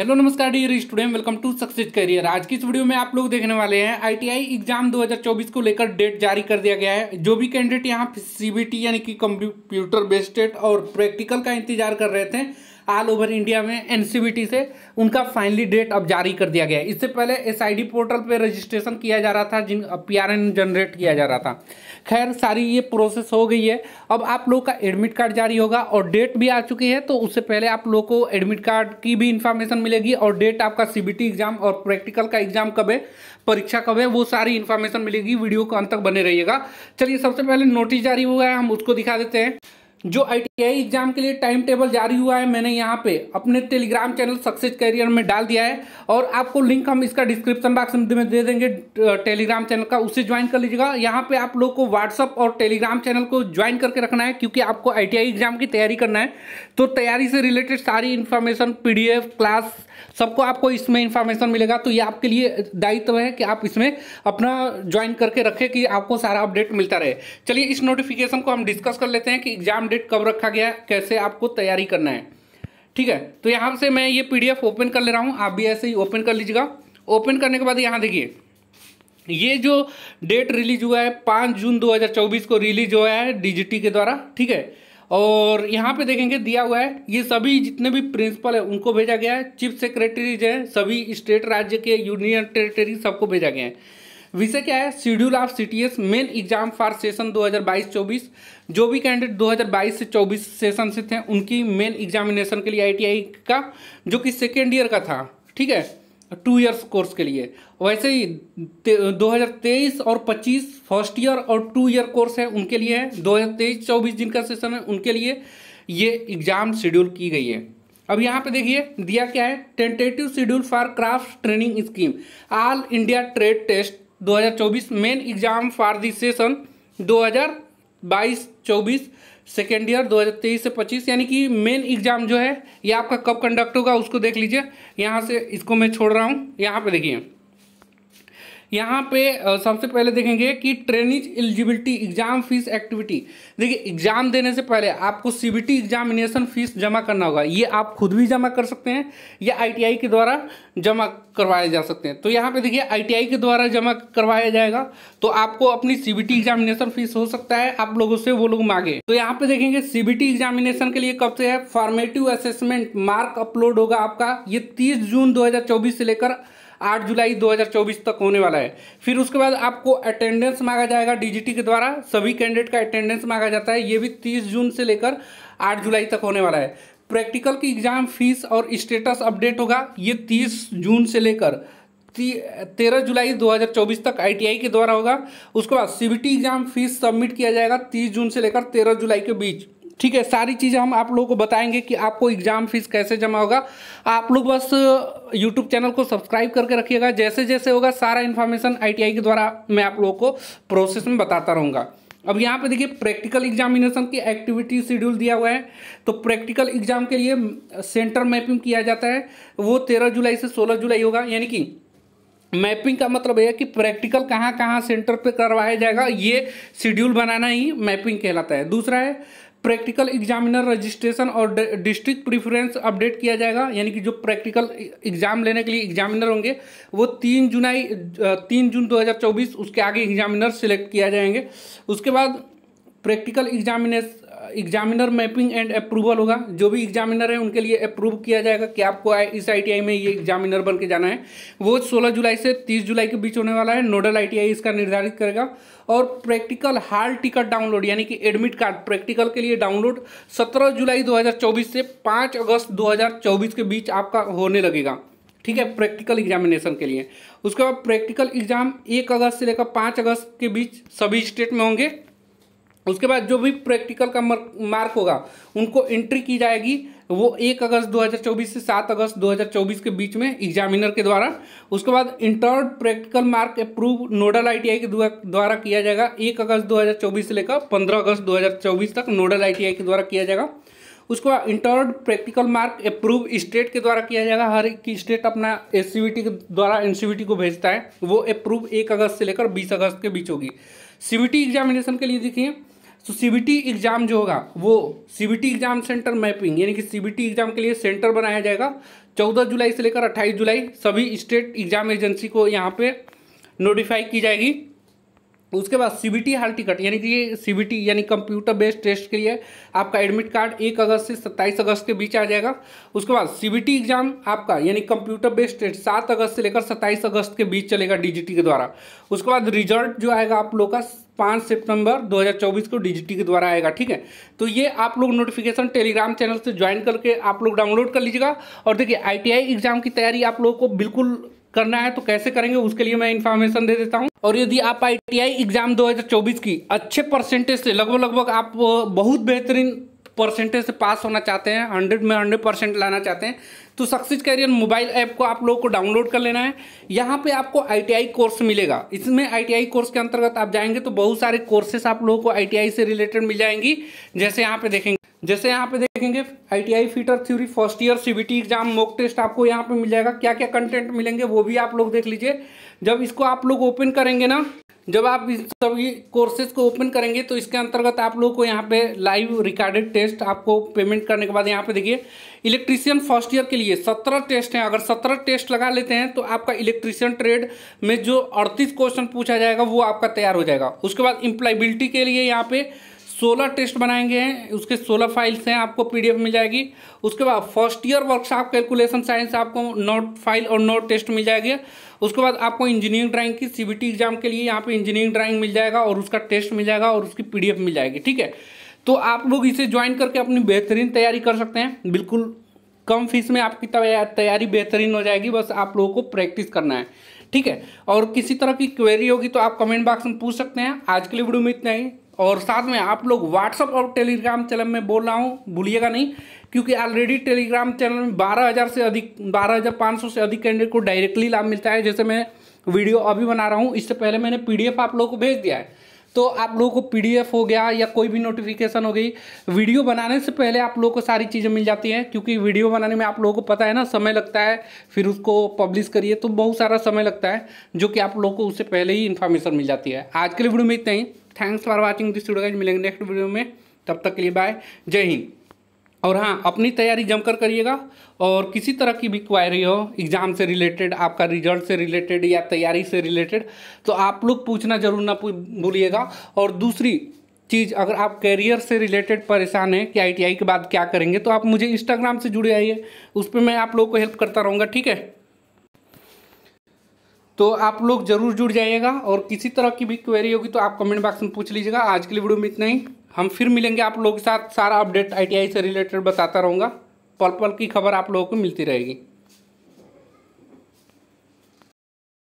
hello नमस्कार dear student welcome to success career आज की इस वीडियो में आप लोग देखने वाले हैं आईटीआई एग्जाम 2024 को लेकर डेट जारी कर दिया गया है जो भी कैंडिडेट यहाँ सीबीटी यानी कि कंप्यूटर बेस्टेड और प्रैक्टिकल का इंतजार कर रहे थे ऑल ओवर इंडिया में एनसीबीटी से उनका फाइनली डेट अब जारी कर दिया गया है इससे पहले एस पोर्टल पर रजिस्ट्रेशन किया जा रहा था जिन पी जनरेट किया जा रहा था खैर सारी ये प्रोसेस हो गई है अब आप लोग का एडमिट कार्ड जारी होगा और डेट भी आ चुकी है तो उससे पहले आप लोग को एडमिट कार्ड की भी इन्फॉर्मेशन मिलेगी और डेट आपका सी एग्जाम और प्रैक्टिकल का एग्जाम कब है परीक्षा कब है वो सारी इन्फॉर्मेशन मिलेगी वीडियो को अंत तक बने रहिएगा चलिए सबसे पहले नोटिस जारी हुआ है हम उसको दिखा देते हैं जो आईटीआई एग्जाम के लिए टाइम टेबल जारी हुआ है मैंने यहाँ पे अपने टेलीग्राम चैनल सक्सेस कैरियर में डाल दिया है और आपको लिंक हम इसका डिस्क्रिप्शन बॉक्स में दे देंगे टेलीग्राम चैनल का उससे ज्वाइन कर लीजिएगा यहाँ पे आप लोग को व्हाट्सअप और टेलीग्राम चैनल को ज्वाइन करके रखना है क्योंकि आपको आई एग्जाम की तैयारी करना है तो तैयारी से रिलेटेड सारी इन्फॉर्मेशन पी क्लास सबको आपको इसमें इन्फॉर्मेशन मिलेगा तो ये आपके लिए दायित्व है कि आप इसमें अपना ज्वाइन करके रखें कि आपको सारा अपडेट मिलता रहे चलिए इस नोटिफिकेशन को हम डिस्कस कर लेते हैं कि एग्जाम एग्जाम डेट कब रखा गया कैसे आपको तैयारी करना है ठीक है तो यहाँ से मैं ये पी ओपन कर ले रहा हूँ आप भी ऐसे ही ओपन कर लीजिएगा ओपन करने के बाद यहाँ देखिए ये जो डेट रिलीज हुआ है पाँच जून 2024 को रिलीज हुआ है डीजीटी के द्वारा ठीक है और यहाँ पे देखेंगे दिया हुआ है ये सभी जितने भी प्रिंसिपल है उनको भेजा गया है चीफ सेक्रेटरीज है सभी स्टेट राज्य के यूनियन टेरिटरी सबको भेजा गया है विषय क्या है schedule of C T S main exam for session 2022-24 जो भी कैंडिडेट 2022 से 24 सेशन से थे उनकी मेन एग्जामिनेशन के लिए आईटीआई का जो कि सेकेंड ईयर का था ठीक है टू इयर्स कोर्स के लिए वैसे ही 2023 और 25 फर्स्ट ईयर और टू ईयर कोर्स है उनके लिए है दो हज़ार जिनका सेशन है उनके लिए ये एग्ज़ाम शेड्यूल की गई है अब यहाँ पे देखिए दिया क्या है tentative schedule for craft training scheme all India trade test 2024 main exam for this session 2022-24 second year 2023 से 25 यानी कि मेन एग्ज़ाम जो है ये आपका कब कंडक्ट होगा उसको देख लीजिए यहाँ से इसको मैं छोड़ रहा हूँ यहाँ पे देखिए यहाँ पे सबसे पहले देखेंगे कि trainees eligibility exam fees activity देखिए एग्जाम देने से पहले आपको सीबीटी एग्जामिनेशन फीस जमा करना होगा ये आप खुद भी जमा कर सकते हैं या आईटीआई के द्वारा जमा करवाए जा सकते हैं तो यहाँ पे देखिए आईटीआई के द्वारा जमा करवाया जाएगा तो आपको अपनी सीबीटी एग्जामिनेशन फीस हो सकता है आप लोगों से वो लोग मांगे तो यहाँ पे देखेंगे सीबीटी एग्जामिनेशन के लिए कब से है फॉर्मेटिव असेसमेंट मार्क अपलोड होगा आपका ये तीस जून दो से लेकर आठ जुलाई चौबीस तक होने वाला है फिर उसके बाद आपको अटेंडेंस मांगा जाएगा डीजीटी के द्वारा सभी कैंडिडेट का अटेंडेंस मांगा जाता है ये भी तीस जून से लेकर आठ जुलाई तक होने वाला है प्रैक्टिकल की एग्ज़ाम फीस और स्टेटस अपडेट होगा ये तीस जून से लेकर तेरह जुलाई 2024 तक आईटीआई के द्वारा होगा उसके बाद सीबीटी एग्ज़ाम फीस सबमिट किया जाएगा 30 जून से लेकर 13 जुलाई के बीच ठीक है सारी चीज़ें हम आप लोगों को बताएंगे कि आपको एग्ज़ाम फीस कैसे जमा होगा आप लोग बस यूट्यूब चैनल को सब्सक्राइब करके रखिएगा जैसे जैसे होगा सारा इन्फॉर्मेशन आईटीआई के द्वारा मैं आप लोगों को प्रोसेस में बताता रहूँगा अब यहाँ पे देखिए प्रैक्टिकल एग्जामिनेशन की एक्टिविटी शेड्यूल दिया हुआ है तो प्रैक्टिकल एग्जाम के लिए सेंटर मैपिंग किया जाता है वो तेरह जुलाई से सोलह जुलाई होगा यानी कि मैपिंग का मतलब है कि प्रैक्टिकल कहाँ कहाँ सेंटर पे करवाया जाएगा ये शेड्यूल बनाना ही मैपिंग कहलाता है दूसरा है प्रैक्टिकल एग्जामिनर रजिस्ट्रेशन और डिस्ट्रिक्ट प्रिफरेंस अपडेट किया जाएगा यानी कि जो प्रैक्टिकल एग्जाम लेने के लिए एग्जामिनर होंगे वो तीन जुलाई तीन जून 2024 उसके आगे एग्जामिनर सिलेक्ट किया जाएंगे उसके बाद practical examination examiner mapping and approval होगा जो भी एग्जामिनर है उनके लिए अप्रूव किया जाएगा कि आपको इस आईटीआई में ये एग्जामिनर बन के जाना है वो 16 जुलाई से 30 जुलाई के बीच होने वाला है नोडल आईटीआई इसका निर्धारित करेगा और प्रैक्टिकल हाल टिकट डाउनलोड यानी कि एडमिट कार्ड प्रैक्टिकल के लिए डाउनलोड सत्रह जुलाई दो से पाँच अगस्त दो के बीच आपका होने लगेगा ठीक है प्रैक्टिकल एग्जामिनेशन के लिए उसके बाद प्रैक्टिकल एग्जाम एक अगस्त से लेकर पाँच अगस्त के बीच सभी स्टेट में होंगे उसके बाद जो भी प्रैक्टिकल का मार्क होगा उनको एंट्री की जाएगी वो एक अगस्त 2024 से सात अगस्त 2024 के बीच में एग्जामिनर के द्वारा उसके बाद inter practical mark approve nodal ITI के द्वारा किया जाएगा एक अगस्त 2024 से लेकर पंद्रह अगस्त 2024 तक नोडल आईटीआई के द्वारा किया जाएगा उसके बाद inter practical mark approve state के द्वारा किया जाएगा हर एक स्टेट अपना एस के द्वारा एन को भेजता है वो अप्रूव एक अगस्त से लेकर बीस अगस्त के बीच होगी सी एग्जामिनेशन के लिए देखिए तो सीबीटी एग्ज़ाम जो होगा वो सीबीटी एग्ज़ाम सेंटर मैपिंग यानी कि सीबीटी एग्ज़ाम के लिए सेंटर बनाया जाएगा 14 जुलाई से लेकर 28 जुलाई सभी स्टेट एग्ज़ाम एजेंसी को यहाँ पे नोटिफाई की जाएगी उसके बाद C B T hall ticket यानी कि ये सी बी टी यानी कंप्यूटर बेस्ड टेस्ट के लिए आपका एडमिट कार्ड एक अगस्त से सत्ताईस अगस्त के बीच आ जाएगा उसके बाद सी बी एग्जाम आपका यानी कंप्यूटर बेस्ड टेस्ट सात अगस्त से लेकर सत्ताईस अगस्त के बीच चलेगा डी के द्वारा उसके बाद रिजल्ट जो आएगा आप लोग का पाँच सितंबर 2024 को डीजीटी के द्वारा आएगा ठीक है तो ये आप लोग नोटिफिकेशन टेलीग्राम चैनल से ज्वाइन करके आप लोग डाउनलोड कर लीजिएगा और देखिए आईटीआई एग्जाम की तैयारी आप लोगों को बिल्कुल करना है तो कैसे करेंगे उसके लिए मैं इन्फॉर्मेशन दे देता हूँ और यदि आप आईटीआई एग्जाम दो की अच्छे परसेंटेज से लगभग लगभग आप बहुत बेहतरीन परसेंटेज से पास होना चाहते हैं हंड्रेड में हंड्रेड परसेंट लाना चाहते हैं तो सक्सेस कैरियर मोबाइल ऐप को आप लोग को डाउनलोड कर लेना है यहाँ पे आपको आईटीआई कोर्स मिलेगा इसमें आईटीआई कोर्स के अंतर्गत आप जाएंगे तो बहुत सारे कोर्सेस आप लोगों को आईटीआई से रिलेटेड मिल जाएंगी जैसे यहाँ पे देखेंगे जैसे यहाँ पे देखेंगे ITI fitter theory first year CBT exam mock test आपको यहाँ पे मिल जाएगा क्या क्या कंटेंट मिलेंगे वो भी आप लोग देख लीजिए जब इसको आप लोग ओपन करेंगे ना जब आप इस सभी कोर्सेज को ओपन करेंगे तो इसके अंतर्गत आप लोगों को यहाँ पे लाइव रिकॉर्डेड टेस्ट आपको पेमेंट करने के बाद यहाँ पे देखिए इलेक्ट्रीशियन फर्स्ट ईयर के लिए सत्रह टेस्ट हैं अगर सत्रह टेस्ट लगा लेते हैं तो आपका इलेक्ट्रीशियन ट्रेड में जो अड़तीस क्वेश्चन पूछा जाएगा वो आपका तैयार हो जाएगा उसके बाद इम्प्लाइबिलिटी के लिए यहाँ पर सोलह टेस्ट बनाएंगे हैं उसके सोलह फाइल्स हैं आपको पीडीएफ मिल जाएगी उसके बाद first year workshop calculation science आपको नोट फाइल और नोट टेस्ट मिल जाएगी उसके बाद आपको इंजीनियरिंग ड्राइंग की सीबीटी एग्जाम के लिए यहाँ पे इंजीनियरिंग ड्राइंग मिल जाएगा और उसका टेस्ट मिल जाएगा और उसकी पी मिल जाएगी ठीक है तो आप लोग इसे ज्वाइन करके अपनी बेहतरीन तैयारी कर सकते हैं बिल्कुल कम फीस में आपकी तैयारी बेहतरीन हो जाएगी बस आप लोगों को प्रैक्टिस करना है ठीक है और किसी तरह की क्वेरी होगी तो आप कमेंट बॉक्स में पूछ सकते हैं आज के लिए वीडियो में इतना ही और साथ में आप लोग व्हाट्सअप और टेलीग्राम चैनल में बोल रहा हूँ भूलिएगा नहीं क्योंकि ऑलरेडी टेलीग्राम चैनल में बारह हज़ार से अधिक बारह हज़ार पाँच सौ से अधिक कैंडिडेट को डायरेक्टली लाभ मिलता है जैसे मैं वीडियो अभी बना रहा हूँ इससे पहले मैंने पीडीएफ आप लोगों को भेज दिया है तो आप लोगों को पीडीएफ हो गया या कोई भी नोटिफिकेशन हो गई वीडियो बनाने से पहले आप लोगों को सारी चीज़ें मिल जाती हैं क्योंकि वीडियो बनाने में आप लोगों को पता है ना समय लगता है फिर उसको पब्लिश करिए तो बहुत सारा समय लगता है जो कि आप लोगों को उससे पहले ही इन्फॉर्मेशन मिल जाती है आज के लिए वीडियो में इतना ही thanks for watching this video मिलेंगे नेक्स्ट वीडियो में तब तक के लिए बाय जय हिंद और हाँ अपनी तैयारी जमकर करिएगा और किसी तरह की भी क्वायरी हो एग्ज़ाम से रिलेटेड आपका रिजल्ट से रिलेटेड या तैयारी से रिलेटेड तो आप लोग पूछना ज़रूर ना भूलिएगा और दूसरी चीज़ अगर आप कैरियर से रिलेटेड परेशान हैं कि आईटीआई के बाद क्या करेंगे तो आप मुझे इंस्टाग्राम से जुड़े आइए उस पर मैं आप लोगों को हेल्प करता रहूँगा ठीक है तो आप लोग जरूर जुड़ जाइएगा और किसी तरह की भी क्वेरी होगी तो आप कमेंट बॉक्स में पूछ लीजिएगा आज के लिए वीडियो में इतना ही हम फिर मिलेंगे आप लोगों के साथ सारा अपडेट आईटीआई से रिलेटेड बताता रहूँगा पल पल की खबर आप लोगों को मिलती रहेगी